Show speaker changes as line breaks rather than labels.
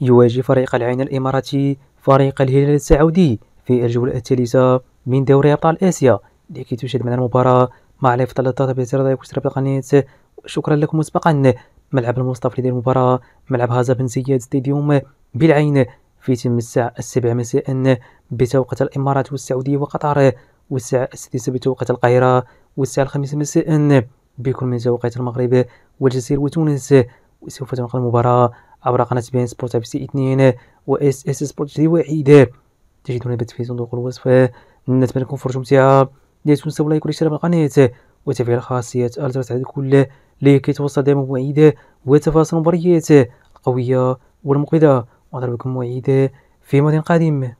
يواجه فريق العين الإماراتي فريق الهلال السعودي في الجولة الثالثة من دوري أبطال آسيا لكي تشاهد معنا المباراة مع لايف ثلاثة بإصدار رأيك واشتراك القناة شكرا لكم مسبقا ملعب المستفيد المباراة ملعب هذا بن زياد ستاديوم بالعين في تم الساعة السابعة مساء بتوقيت الإمارات والسعودية وقطر والساعة السادسة بتوقيت القاهرة والساعة الخامسة مساء بكل من توقيت المغرب والجزائر وتونس وسوف تنقل المباراة أبرق نسبين سبورت اف سي اثنين و اس اس سبورت جديد وحيدة تجدون البث في صندوق الوصف لكم فرجوا ممتعة لا تنسوا اللايك والاشتراك بالقناة وتفعيل خاصية الجرس على الكل لكي توصل دائما و تفاصيل المباريات القوية والمقيدة بكم مواعيد في ماضي قادم